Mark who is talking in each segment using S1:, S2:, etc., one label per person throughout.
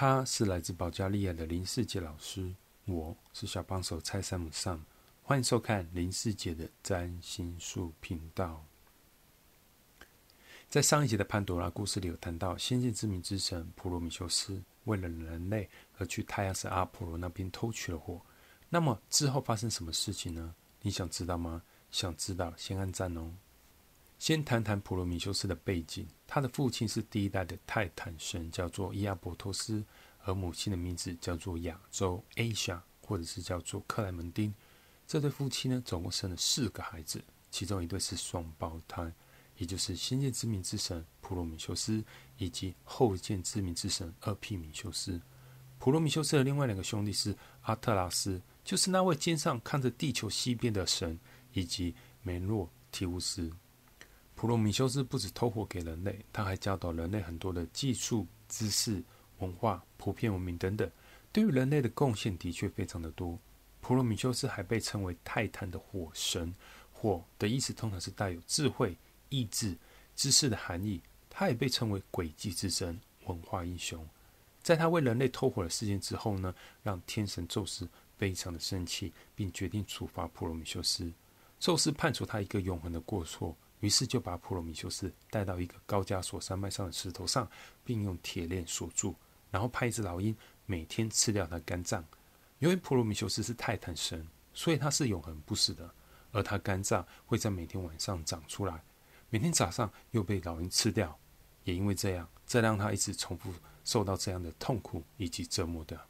S1: 他是来自保加利亚的林世杰老师，我是小帮手蔡三姆上，欢迎收看林世杰的占星术频道。在上一集的潘多拉故事里有谈到，先见之明之神普罗米修斯为了人类，而去太阳神阿波罗那边偷取了火。那么之后发生什么事情呢？你想知道吗？想知道先按赞哦！先谈谈普罗米修斯的背景。他的父亲是第一代的泰坦神，叫做伊阿伯托斯，而母亲的名字叫做亚洲 （Asia），或者是叫做克莱门丁。这对夫妻呢，总共生了四个孩子，其中一对是双胞胎，也就是先见之明之神普罗米修斯，以及后见之明之神厄庇米修斯。普罗米修斯的另外两个兄弟是阿特拉斯，就是那位肩上扛着地球西边的神，以及梅洛提乌斯。普罗米修斯不止偷火给人类，他还教导人类很多的技术、知识、文化、普遍文明等等。对于人类的贡献的确非常的多。普罗米修斯还被称为泰坦的火神，火的意思通常是带有智慧、意志、知识的含义。他也被称为诡计之神、文化英雄。在他为人类偷火的事件之后呢，让天神宙斯非常的生气，并决定处罚普罗米修斯。宙斯判处他一个永恒的过错。于是就把普罗米修斯带到一个高加索山脉上的石头上，并用铁链锁住，然后派一只老鹰每天吃掉他肝脏。因为普罗米修斯是泰坦神，所以他是永恒不死的，而他肝脏会在每天晚上长出来，每天早上又被老鹰吃掉。也因为这样，这让他一直重复受到这样的痛苦以及折磨的。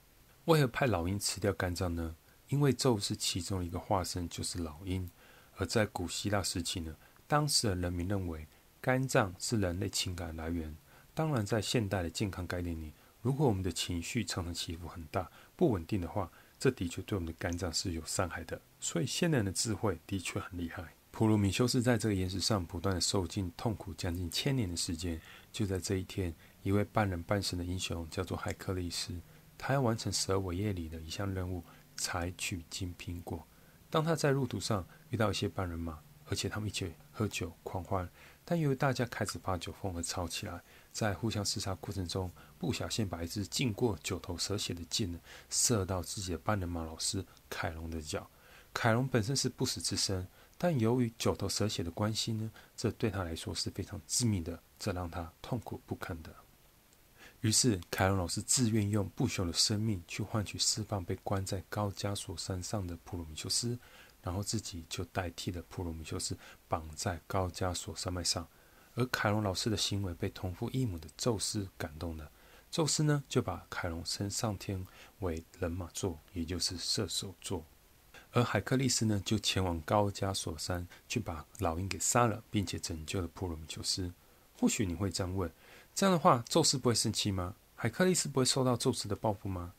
S1: 为何派老鹰吃掉肝脏呢？因为宙是其中一个化身，就是老鹰。而在古希腊时期呢？当时的人民认为肝脏是人类情感的来源。当然，在现代的健康概念里，如果我们的情绪常常起伏很大、不稳定的话，这的确对我们的肝脏是有伤害的。所以，现代人的智慧的确很厉害。普罗米修斯在这个岩石上不断的受尽痛苦，将近千年的时间。就在这一天，一位半人半神的英雄叫做海克利斯，他要完成十二伟业里的一项任务——采取金苹果。当他在路途上遇到一些半人马。而且他们一起喝酒狂欢，但由于大家开始发酒疯而吵起来，在互相厮杀过程中，不小心把一支浸过九头蛇血的箭射到自己的半人马老师凯龙的脚。凯龙本身是不死之身，但由于九头蛇血的关系呢，这对他来说是非常致命的，这让他痛苦不堪的。于是，凯龙老师自愿用不朽的生命去换取释放被关在高加索山上的普罗米修斯。然后自己就代替了普罗米修斯，绑在高加索山脉上。而凯龙老师的行为被同父异母的宙斯感动了，宙斯呢就把凯龙升上天为人马座，也就是射手座。而海克利斯呢就前往高加索山去把老鹰给杀了，并且拯救了普罗米修斯。或许你会这样问：这样的话，宙斯不会生气吗？海克利斯不会受到宙斯的报复吗？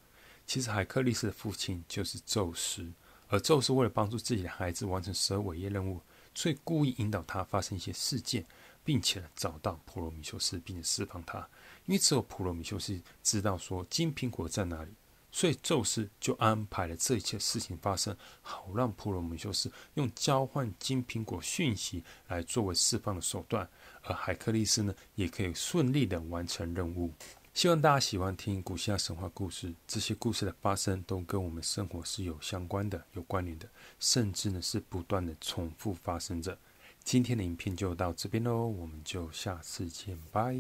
S1: 其实海克利斯的父亲就是宙斯。而宙斯为了帮助自己的孩子完成十二伟业任务，所以故意引导他发生一些事件，并且找到普罗米修斯，并且释放他。因为只有普罗米修斯知道说金苹果在哪里，所以宙斯就安排了这一切事情发生，好让普罗米修斯用交换金苹果讯息来作为释放的手段，而海克力斯呢也可以顺利的完成任务。希望大家喜欢听古希腊神话故事，这些故事的发生都跟我们生活是有相关的、有关联的，甚至呢是不断的重复发生着。今天的影片就到这边喽，我们就下次见，拜。